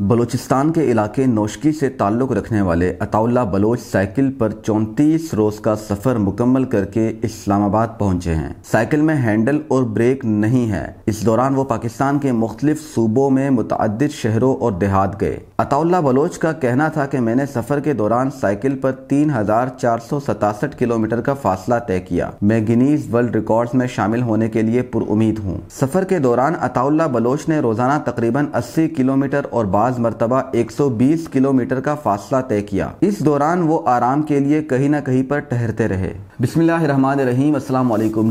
बलूचिस्तान के इलाके नौशकी से ताल्लुक़ रखने वाले अताउल्ला बलोच साइकिल पर 34 रोज़ का सफ़र मुकम्मल करके इस्लामाबाद पहुंचे हैं साइकिल में हैंडल और ब्रेक नहीं है इस दौरान वो पाकिस्तान के मुख्तलिफ सूबों में मुतद शहरों और देहात गए अताउल्ला बलोच का कहना था कि मैंने सफ़र के दौरान साइकिल पर तीन हज़ार चार सौ सतासठ किलोमीटर का फासला तय किया मैं गिनीज वर्ल्ड रिकॉर्ड में शामिल होने के लिए पुरुद हूँ सफ़र के दौरान अताउल्ला बलोच ने रोज़ाना तकरीबन अस्सी किलोमीटर और बाद बाज मरतबा 120 किलोमीटर का फासला तय किया इस दौरान वो आराम के लिए कहीं ना कहीं पर ठहरते रहे बिस्मिल्लाम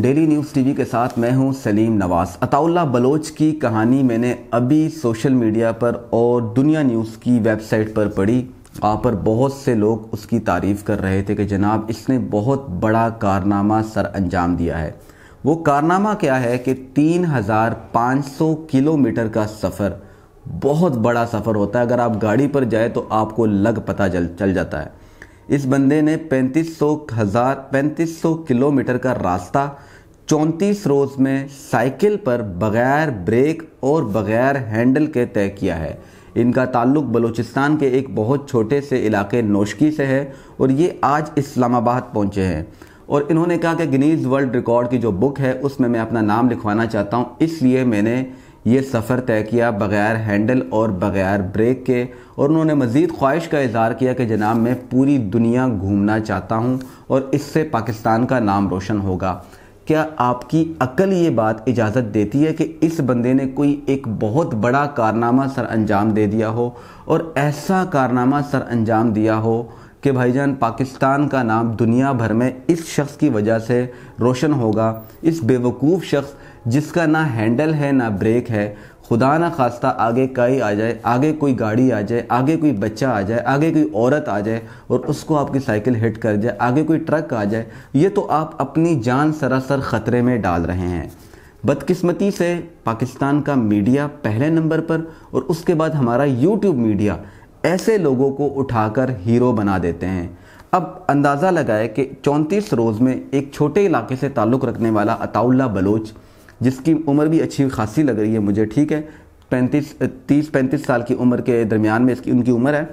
डेली न्यूज़ टीवी के साथ मैं हूँ सलीम नवाज अताउल्ला बलोच की कहानी मैंने अभी सोशल मीडिया पर और दुनिया न्यूज़ की वेबसाइट पर पढ़ी वहाँ पर बहुत से लोग उसकी तारीफ़ कर रहे थे कि जनाब इसने बहुत बड़ा कारनामा सर अंजाम दिया है वो कारनामा क्या है कि 3,500 किलोमीटर का सफ़र बहुत बड़ा सफ़र होता है अगर आप गाड़ी पर जाए तो आपको लग पता चल चल जाता है इस बंदे ने पैंतीस सौ हज़ार पैंतीस सौ किलोमीटर का रास्ता चौंतीस रोज़ में साइकिल पर बगैर ब्रेक और बगैर हैंडल के तय किया है इनका ताल्लुक बलूचिस्तान के एक बहुत छोटे से इलाके नोशकी से है और ये आज इस्लामाबाद पहुंचे हैं और इन्होंने कहा कि गिनीज़ वर्ल्ड रिकॉर्ड की जो बुक है उसमें मैं अपना नाम लिखवाना चाहता हूँ इसलिए मैंने ये सफ़र तय किया बग़ैर हैंडल और बग़ैर ब्रेक के और उन्होंने मज़ीद ख्वाहिश का इजहार किया कि जनाब मैं पूरी दुनिया घूमना चाहता हूँ और इससे पाकिस्तान का नाम रोशन होगा क्या आपकी अकल ये बात इजाज़त देती है कि इस बंदे ने कोई एक बहुत बड़ा कारनामा सर अंजाम दे दिया हो और ऐसा कारनामा सर अंजाम दिया हो कि भाईजान पाकिस्तान का नाम दुनिया भर में इस शख्स की वजह से रोशन होगा इस बेवकूफ़ शख्स जिसका ना हैंडल है ना ब्रेक है खुदा ना खास्ता आगे कई आ जाए आगे कोई गाड़ी आ जाए आगे कोई बच्चा आ जाए आगे कोई औरत आ जाए और उसको आपकी साइकिल हिट कर जाए आगे कोई ट्रक आ जाए ये तो आप अपनी जान सरासर ख़तरे में डाल रहे हैं बदकिस्मती से पाकिस्तान का मीडिया पहले नंबर पर और उसके बाद हमारा यूट्यूब मीडिया ऐसे लोगों को उठाकर हीरो बना देते हैं अब अंदाज़ा लगाए कि चौंतीस रोज़ में एक छोटे इलाके से ताल्लुक़ रखने वाला अताउल्ला बलोच जिसकी उम्र भी अच्छी खासी लग रही है मुझे ठीक है पैंतीस तीस पैंतीस साल की उम्र के दरमियान में इसकी उनकी उम्र है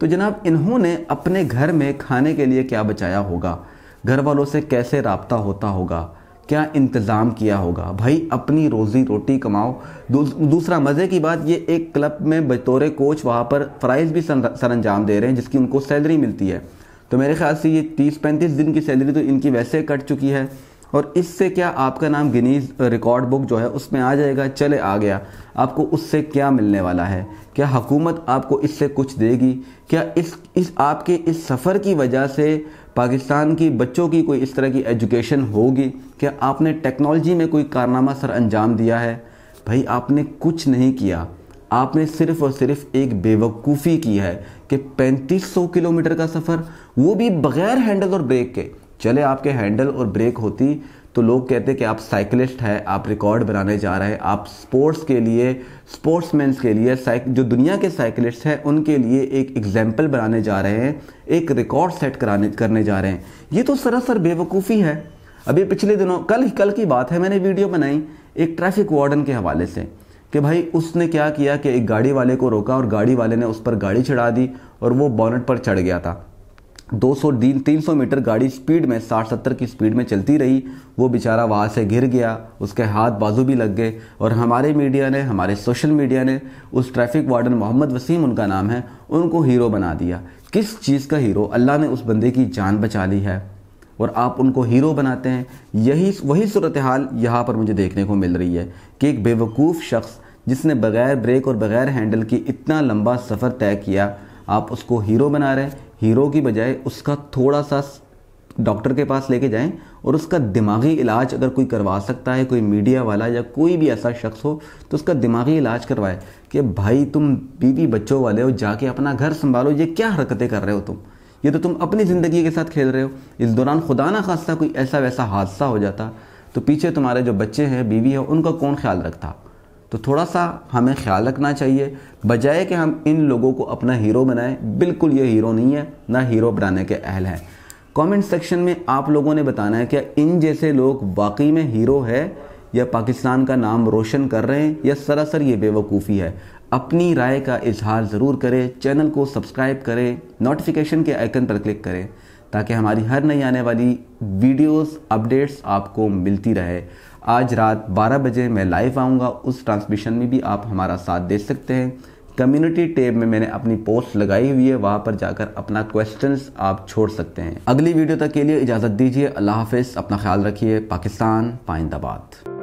तो जनाब इन्होंने अपने घर में खाने के लिए क्या बचाया होगा घर वालों से कैसे रबता होता होगा क्या इंतज़ाम किया होगा भाई अपनी रोज़ी रोटी कमाओ दूसरा मज़े की बात ये एक क्लब में बतौर कोच वहाँ पर प्राइज़ भी सर अंजाम दे रहे हैं जिसकी उनको सैलरी मिलती है तो मेरे ख्याल से ये तीस पैंतीस दिन की सैलरी तो इनकी वैसे कट चुकी है और इससे क्या आपका नाम गिनीज रिकॉर्ड बुक जो है उसमें आ जाएगा चले आ गया आपको उससे क्या मिलने वाला है क्या हुकूमत आपको इससे कुछ देगी क्या इस इस आपके इस सफ़र की वजह से पाकिस्तान की बच्चों की कोई इस तरह की एजुकेशन होगी कि आपने टेक्नोलॉजी में कोई कारनामा सर अंजाम दिया है भाई आपने कुछ नहीं किया आपने सिर्फ़ और सिर्फ एक बेवकूफ़ी की है कि 3500 किलोमीटर का सफ़र वो भी बग़ैर हैंडल और ब्रेक के चले आपके हैंडल और ब्रेक होती तो लोग कहते हैं कि आप साइकिलिस्ट हैं आप रिकॉर्ड बनाने जा रहे हैं आप स्पोर्ट्स के लिए स्पोर्ट्समैन के लिए जो दुनिया के साइकिलिस्ट हैं उनके लिए एक एग्जाम्पल बनाने जा रहे हैं एक रिकॉर्ड सेट कराने करने जा रहे हैं ये तो सरासर बेवकूफ़ी है अभी पिछले दिनों कल कल की बात है मैंने वीडियो बनाई एक ट्रैफिक वार्डन के हवाले से कि भाई उसने क्या किया कि एक गाड़ी वाले को रोका और गाड़ी वाले ने उस पर गाड़ी चढ़ा दी और वो बॉनेट पर चढ़ गया था 200 दिन 300 मीटर गाड़ी स्पीड में 60-70 की स्पीड में चलती रही वो बेचारा वहाँ से गिर गया उसके हाथ बाजू भी लग गए और हमारे मीडिया ने हमारे सोशल मीडिया ने उस ट्रैफिक वार्डन मोहम्मद वसीम उनका नाम है उनको हीरो बना दिया किस चीज़ का हीरो अल्लाह ने उस बंदे की जान बचा ली है और आप उनको हीरो बनाते हैं यही वही सूरत हाल यहाँ पर मुझे देखने को मिल रही है कि एक बेवकूफ़ शख्स जिसने बगैर ब्रेक और बगैर हैंडल की इतना लंबा सफ़र तय किया आप उसको हीरो बना रहे हैं हीरो की बजाय उसका थोड़ा सा डॉक्टर के पास लेके जाएं और उसका दिमागी इलाज अगर कोई करवा सकता है कोई मीडिया वाला या कोई भी ऐसा शख्स हो तो उसका दिमागी इलाज करवाए कि भाई तुम बीवी बच्चों वाले हो जाके अपना घर संभालो ये क्या हरकतें कर रहे हो तुम ये तो तुम अपनी ज़िंदगी के साथ खेल रहे हो इस दौरान खुदा ना खास्ता कोई ऐसा वैसा हादसा हो जाता तो पीछे तुम्हारे जो बच्चे हैं बीवी है उनका कौन ख्याल रखता तो थोड़ा सा हमें ख्याल रखना चाहिए बजाय कि हम इन लोगों को अपना हीरो बनाएं बिल्कुल ये हीरो नहीं है ना हीरो बनाने के अहल हैं कमेंट सेक्शन में आप लोगों ने बताना है क्या इन जैसे लोग वाकई में हीरो है या पाकिस्तान का नाम रोशन कर रहे हैं या सरासर ये बेवकूफ़ी है अपनी राय का इजहार ज़रूर करें चैनल को सब्सक्राइब करें नोटिफिकेशन के आइकन पर क्लिक करें ताकि हमारी हर नई आने वाली वीडियोस अपडेट्स आपको मिलती रहे आज रात 12 बजे मैं लाइव आऊँगा उस ट्रांसमिशन में भी आप हमारा साथ दे सकते हैं कम्युनिटी टेब में मैंने अपनी पोस्ट लगाई हुई है वहाँ पर जाकर अपना क्वेश्चन आप छोड़ सकते हैं अगली वीडियो तक के लिए इजाज़त दीजिए अल्लाह हाफिज़ अपना ख्याल रखिए पाकिस्तान पाइंदाबाद